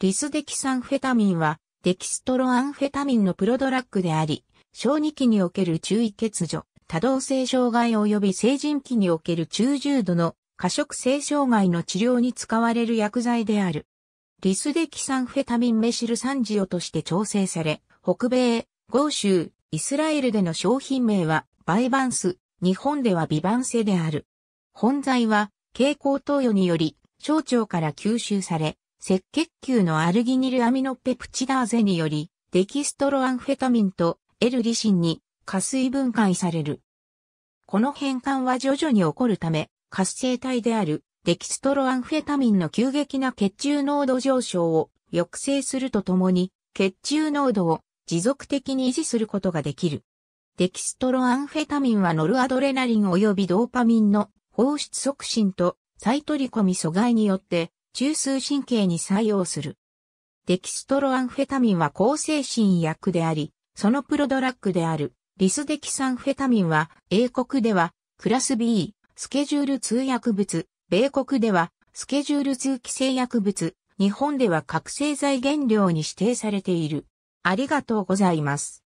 リスデキサンフェタミンは、デキストロアンフェタミンのプロドラッグであり、小児期における注意欠如、多動性障害及び成人期における中重度の過食性障害の治療に使われる薬剤である。リスデキサンフェタミンメシルサンジオとして調整され、北米、豪州、イスラエルでの商品名はバイバンス、日本ではビバンセである。本剤は、蛍光投与により、小腸から吸収され、赤血球のアルギニルアミノペプチダーゼにより、デキストロアンフェタミンと L リシンに加水分解される。この変換は徐々に起こるため、活性体であるデキストロアンフェタミンの急激な血中濃度上昇を抑制するとともに、血中濃度を持続的に維持することができる。デキストロアンフェタミンはノルアドレナリン及びドーパミンの放出促進とサイトリコミ阻害によって中枢神経に作用する。デキストロアンフェタミンは抗精神薬であり、そのプロドラッグであるリスデキサンフェタミンは英国ではクラス B スケジュール2薬物、米国ではスケジュール2規制薬物、日本では覚醒剤原料に指定されている。ありがとうございます。